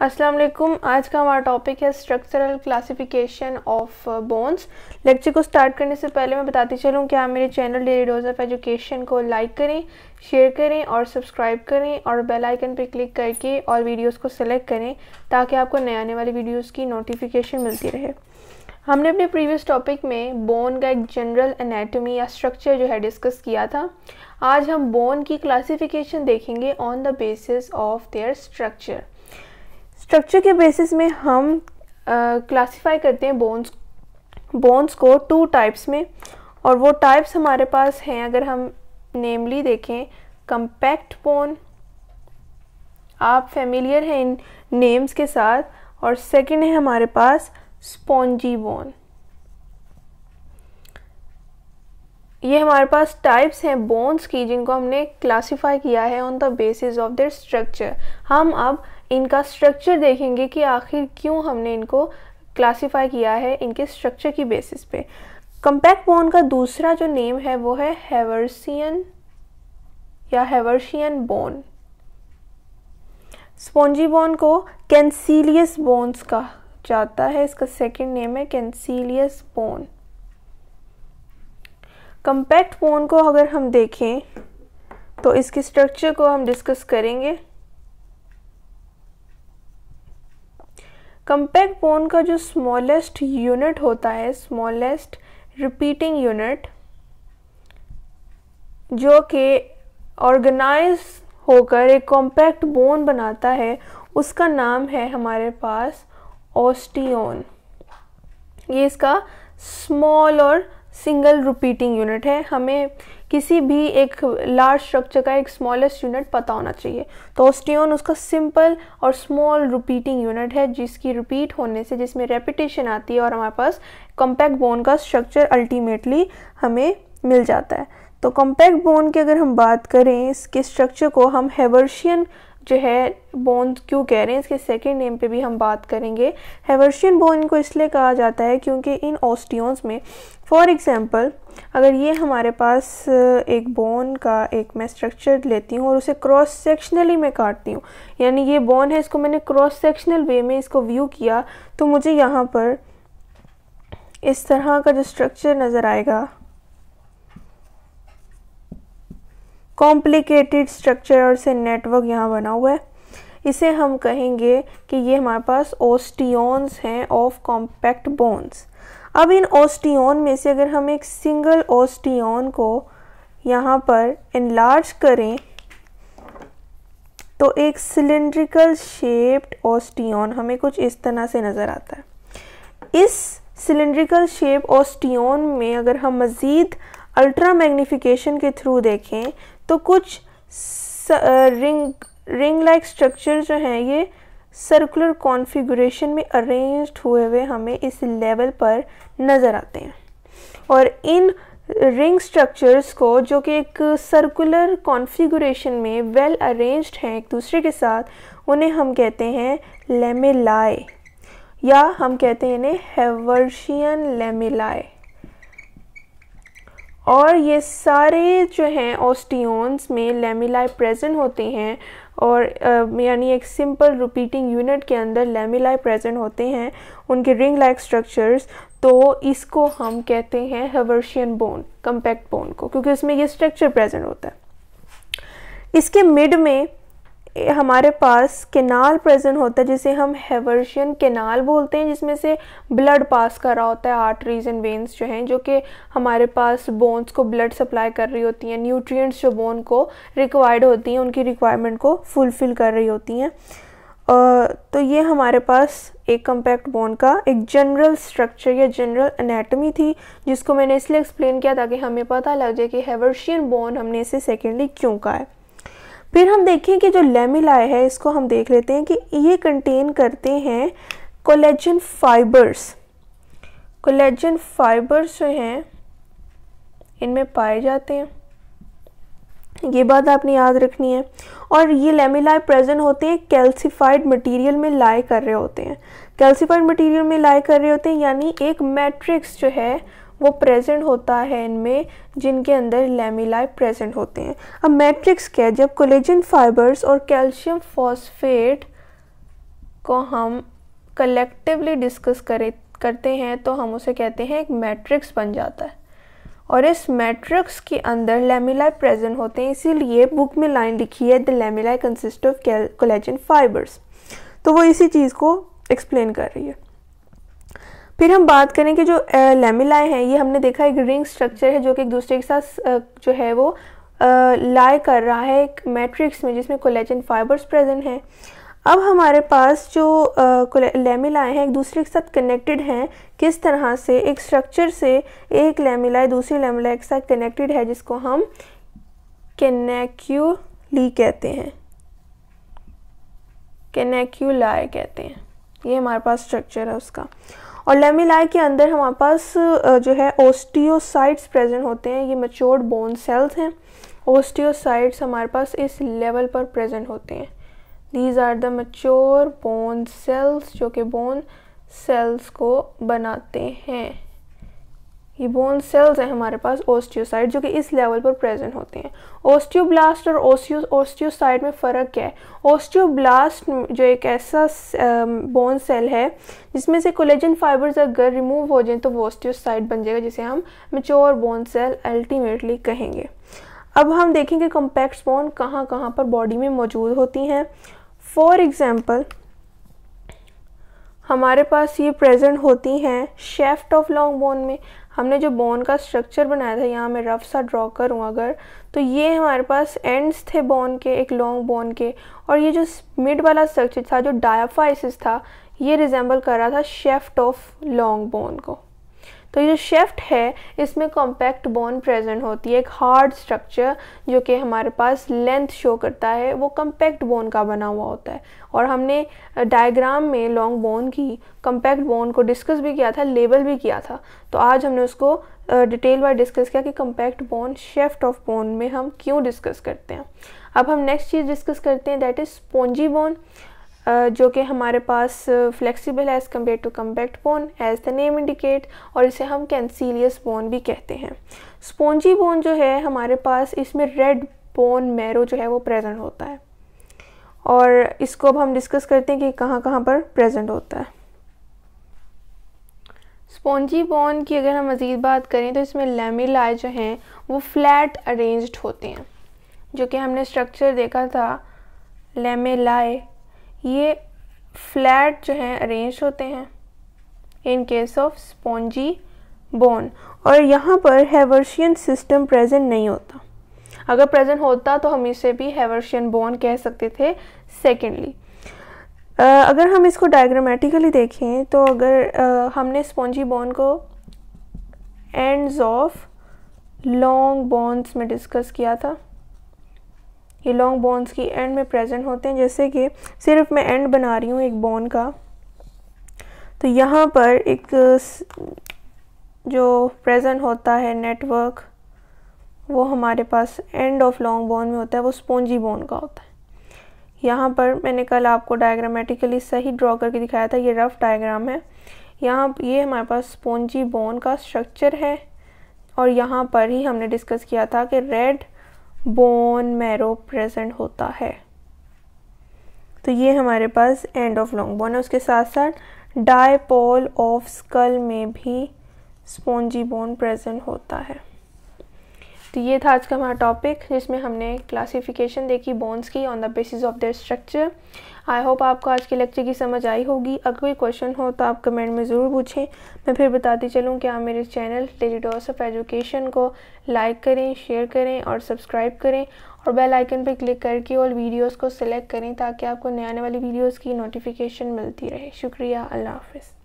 अस्सलाम वालेकुम आज का हमारा टॉपिक है structural classification of bones lecture को स्टार्ट करने से पहले मैं बताती चलूँ कि आप मेरे channel daily dose of education को लाइक करें शेयर करें और सब्सक्राइब करें और बेल आइकन पर क्लिक करके और वीडियोस को सेलेक्ट करें ताकि आपको नए आने वाली वीडियोज़ की नोटिफिकेशन मिलती रहे हमने अपने प्रीवियस टॉपिक में बोन का एक जनरल एनाटॉमी या स्ट्रक्चर जो है डिस्कस किया था आज हम बोन की क्लासिफिकेशन देखेंगे on the basis of their structure structure के बेसिस में हम क्लासिफाई करते हैं बोन्स बोन्स को टू टाइप्स में और वो टाइप्स हमारे पास हैं अगर हम नेमली देखें कंपैक्ट बोन आप फेमिलियर हैं इन नेम्स के साथ और सेकंड है हमारे पास स्पॉन्जी बोन ये हमारे पास टाइप्स हैं बोन्स की जिनको हमने क्लासिफाई किया है on the basis of their structure हम अब इनका स्ट्रक्चर देखेंगे कि आखिर क्यों हमने इनको क्लासीफाई किया है इनके स्ट्रक्चर की बेसिस पे कंपैक्ट बोन का दूसरा जो नेम है वो है हेवर्सियन या हेवर्शियन बोन स्पॉन्जी बोन को कैंसीलियस बोन्स का जाता है इसका सेकंड नेम है कैंसीलियस बोन कंपैक्ट बोन को अगर हम देखें तो इसके स्ट्रक्चर को हम डिस्कस करेंगे कंपैक्ट बोन का जो स्मॉलेस्ट यूनिट होता है स्मॉलेस्ट रिपीटिंग यूनिट जो कि ऑर्गेनाइज होकर एक कॉम्पैक्ट बोन बनाता है उसका नाम है हमारे पास ऑस्टियोन ये इसका स्मॉल और सिंगल रिपीटिंग यूनिट है हमें किसी भी एक लार्ज स्ट्रक्चर का एक स्मॉलेस्ट यूनिट पता होना चाहिए तो ऑस्टियोन उसका सिंपल और स्मॉल रिपीटिंग यूनिट है जिसकी रिपीट होने से जिसमें रेपिटेशन आती है और हमारे पास कॉम्पैक्ट बोन का स्ट्रक्चर अल्टीमेटली हमें मिल जाता है तो कॉम्पैक्ट बोन की अगर हम बात करें इसके स्ट्रक्चर को हम हेवर्शियन जो है बोन क्यों कह रहे हैं इसके सेकेंड नेम पे भी हम बात करेंगे हेवर्शियन बोन इनको इसलिए कहा जाता है क्योंकि इन ऑस्टियोन्स में फॉर एग्ज़ाम्पल अगर ये हमारे पास एक बोन का एक मैं स्ट्रक्चर लेती हूँ और उसे क्रॉस सेक्शनली मैं काटती हूँ यानी ये बोन है इसको मैंने क्रॉस सेक्शनल वे में इसको व्यू किया तो मुझे यहाँ पर इस तरह का जो स्ट्रक्चर नज़र आएगा कॉम्प्लिकेटेड स्ट्रक्चर से नेटवर्क यहाँ बना हुआ है इसे हम कहेंगे कि ये हमारे पास ओस्टियोन्स हैं ऑफ कॉम्पैक्ट बोन्स अब इन ओस्टियोन में से अगर हम एक सिंगल ओस्टियोन को यहाँ पर इनलार्ज करें तो एक सिलेंड्रिकल शेप्ड ओस्टियोन हमें कुछ इस तरह से नज़र आता है इस सिलेंड्रिकल शेप ओस्टियोन में अगर हम मज़ीद अल्ट्रा मैग्नीफिकेशन के थ्रू देखें तो कुछ रिंग रिंग लाइक स्ट्रक्चर जो हैं ये सर्कुलर कॉन्फ़िगरेशन में अरेंज्ड हुए हुए हमें इस लेवल पर नज़र आते हैं और इन रिंग स्ट्रक्चर्स को जो कि एक सर्कुलर कॉन्फ़िगरेशन में वेल well अरेंज्ड हैं एक दूसरे के साथ उन्हें हम कहते हैं लेमेलाए या हम कहते हैं इन्हें हेवर्शियन लेमेलाए और ये सारे जो हैं ऑस्टियोन्स में लेमिलाई प्रेजेंट होते हैं और यानी एक सिंपल रिपीटिंग यूनिट के अंदर लेमिलाई प्रेजेंट होते हैं उनके रिंग लाइक स्ट्रक्चर्स तो इसको हम कहते हैं हवर्शियन बोन कम्पैक्ट बोन को क्योंकि उसमें ये स्ट्रक्चर प्रेजेंट होता है इसके मिड में हमारे पास केनाल प्रेजेंट होता है जिसे हम हेवर्शियन केनाल बोलते हैं जिसमें से ब्लड पास कर रहा होता है आर्टरीज एंड वेंस जो हैं जो कि हमारे पास बोन्स को ब्लड सप्लाई कर रही होती हैं न्यूट्रिएंट्स जो बोन को रिक्वायर्ड होती हैं उनकी रिक्वायरमेंट को फुलफ़िल कर रही होती हैं तो ये हमारे पास एक कम्पैक्ट बोन का एक जनरल स्ट्रक्चर या जनरल एनाटमी थी जिसको मैंने इसलिए एक्सप्लेन किया ताकि हमें पता लग जाए कि हेवर्शियन बोन हमने इसे सेकेंडली क्यों कहा है फिर हम देखें कि जो लेमिलाई है इसको हम देख लेते हैं कि ये कंटेन करते हैं कोलेजन फाइबर्स कोलेजन फाइबर्स जो हैं इनमें पाए जाते हैं ये बात आपने याद रखनी है और ये लेमिलाई प्रेजेंट होते हैं कैल्सीफाइड मटेरियल में लाई कर रहे होते हैं कैल्सीफाइड मटेरियल में लाई कर रहे होते हैं यानी एक मैट्रिक्स जो है वो प्रेजेंट होता है इनमें जिनके अंदर लेमिलाई प्रेजेंट होते हैं अब मैट्रिक्स क्या है जब कोलेजन फाइबर्स और कैल्शियम फॉस्फेट को हम कलेक्टिवली डिस्कस करें करते हैं तो हम उसे कहते हैं एक मैट्रिक्स बन जाता है और इस मैट्रिक्स के अंदर लेमिलाई प्रेजेंट होते हैं इसीलिए बुक में लाइन लिखी है the lamellae consist of collagen fibres तो वो इसी चीज़ को एक्सप्लेन कर रही है फिर हम बात करें कि जो लेमिलाए हैं ये हमने देखा एक रिंग स्ट्रक्चर है जो कि एक दूसरे के साथ जो है वो लाए कर रहा है एक मैट्रिक्स में जिसमें कोलेजन फाइबर्स प्रेजेंट हैं अब हमारे पास जो लेमिलाए हैं एक दूसरे के साथ कनेक्टेड हैं किस तरह से एक स्ट्रक्चर से एक लेमिलाए दूसरे लेमिलाए के साथ कनेक्टेड है जिसको हम कनेक्यूली कहते हैं कनेक्यूलाए कहते हैं ये हमारे पास स्ट्रक्चर है उसका और लेमिलाय के अंदर हमारे पास जो है ओस्टियोसाइट्स प्रेजेंट होते हैं ये मच्योर्ड बोन सेल्स हैं ओस्टियोसाइट्स हमारे पास इस लेवल पर प्रेजेंट होते हैं these are the mature bone cells जो कि बोन सेल्स को बनाते हैं ये बोन सेल्स हैं हमारे पास ओस्टियोसाइट जो कि इस लेवल पर प्रेजेंट होते हैं ओस्टियोब्लास्ट और ओस्टियो ओस्टियोसाइट में फ़र्क क्या है ओस्टियोब्लास्ट जो एक ऐसा बोन सेल है जिसमें से कोलेजन फाइबर्स अगर रिमूव हो जाए तो वो ओस्टियोसाइट बन जाएगा जिसे हम मेच्योर बोन सेल अल्टीमेटली कहेंगे अब हम देखेंगे कॉम्पैक्ट बोन कहाँ कहाँ पर बॉडी में मौजूद होती हैं फॉर एग्ज़ाम्पल हमारे पास ये प्रेजेंट होती हैं शेफ्ट ऑफ लॉन्ग बोन में हमने जो बोन का स्ट्रक्चर बनाया था यहाँ मैं रफ सा ड्रॉ करूँ अगर तो ये हमारे पास एंड्स थे बोन के एक लॉन्ग बोन के और ये जो मिड वाला स्ट्रक्चर था जो डायाफाइसिस था ये रिजेंबल कर रहा था शेफ्ट ऑफ लॉन्ग बोन को तो ये शेफ्ट है इसमें कॉम्पैक्ट बोन प्रेजेंट होती है एक हार्ड स्ट्रक्चर जो कि हमारे पास लेंथ शो करता है वो कम्पैक्ट बोन का बना हुआ होता है और हमने डायग्राम में लॉन्ग बोन की कम्पैक्ट बोन को डिस्कस भी किया था लेबल भी किया था तो आज हमने उसको डिटेल वाइज डिस्कस किया कि compact bone shaft of bone में हम क्यों डिस्कस करते हैं अब हम नेक्स्ट चीज़ डिस्कस करते हैं दैट इज़ स्पोंजी बोन जो कि हमारे पास फ्लेक्सिबल है as compare to compact bone as the name indicate और इसे हम कैंसीलियस बोन भी कहते हैं स्पॉन्जी बोन जो है हमारे पास इसमें रेड बोन मैरो जो है वो प्रेजेंट होता है और इसको अब हम डिस्कस करते हैं कि कहाँ कहाँ पर प्रेजेंट होता है स्पॉन्जी बोन की अगर हम मज़ीद बात करें तो इसमें लेमिलाई जो हैं वो फ्लैट अरेंज्ड होते हैं जो कि हमने स्ट्रक्चर देखा था लेमेलाई ये फ्लैट जो हैं अरेंज होते हैं in case of spongy bone और यहाँ पर हेवर्शियन सिस्टम प्रेजेंट नहीं होता अगर प्रेजेंट होता तो हम इसे भी हेवर्शियन बोन कह सकते थे सेकेंडली अगर हम इसको डायग्रामेटिकली देखें तो अगर आ, हमने स्पॉन्जी बोन को एंड्स ऑफ लॉन्ग बोन्स में डिस्कस किया था ये लॉन्ग बोन्स की एंड में प्रेजेंट होते हैं जैसे कि सिर्फ मैं एंड बना रही हूँ एक बोन का तो यहाँ पर एक जो प्रेजेंट होता है नेटवर्क वो हमारे पास एंड ऑफ लॉन्ग बोन में होता है वो स्पोंजी बोन का होता है यहाँ पर मैंने कल आपको डायग्रामेटिकली सही ड्रॉ करके दिखाया था ये रफ डायग्राम है यहाँ ये हमारे पास स्पोंजी बोन का स्ट्रक्चर है और यहाँ पर ही हमने डिस्कस किया था कि रेड बोन मैरो प्रेजेंट होता है तो ये हमारे पास एंड ऑफ लॉन्ग बोन है उसके साथ साथ डायपोल ऑफ स्कल में भी स्पोंजी बोन प्रेजेंट होता है तो ये था आज का हमारा टॉपिक जिसमें हमने क्लासिफिकेशन देखी बोन्स की on the basis of their structure I hope आपको आज के लेक्चर की समझ आई होगी अगर कोई क्वेश्चन हो तो आप कमेंट में ज़रूर पूछें मैं फिर बताती चलूँ कि आप मेरे चैनल टेलीडोस ऑफ एजुकेशन को लाइक करें शेयर करें और सब्सक्राइब करें और बेल आइकन पर क्लिक करके और वीडियोस को सिलेक्ट करें ताकि आपको नए आने वाली वीडियोस की नोटिफिकेशन मिलती रहे शुक्रिया अल्लाह हाफिज़